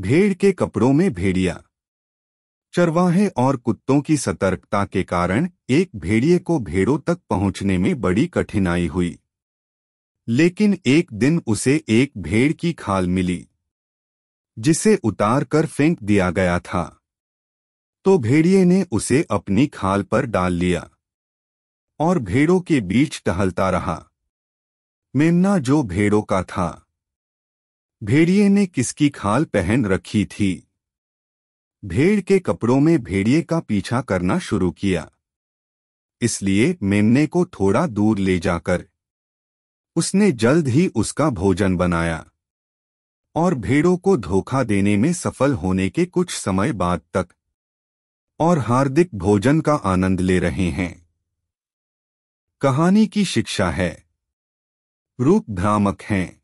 भेड़ के कपड़ों में भेड़िया चरवाहे और कुत्तों की सतर्कता के कारण एक भेड़िए को भेड़ों तक पहुंचने में बड़ी कठिनाई हुई लेकिन एक दिन उसे एक भेड़ की खाल मिली जिसे उतार कर फेंक दिया गया था तो भेड़िए ने उसे अपनी खाल पर डाल लिया और भेड़ों के बीच टहलता रहा मेमना जो भेड़ों का था भेड़िए ने किसकी खाल पहन रखी थी भेड़ के कपड़ों में भेड़िए का पीछा करना शुरू किया इसलिए मेमने को थोड़ा दूर ले जाकर उसने जल्द ही उसका भोजन बनाया और भेड़ों को धोखा देने में सफल होने के कुछ समय बाद तक और हार्दिक भोजन का आनंद ले रहे हैं कहानी की शिक्षा है रूप भ्रामक हैं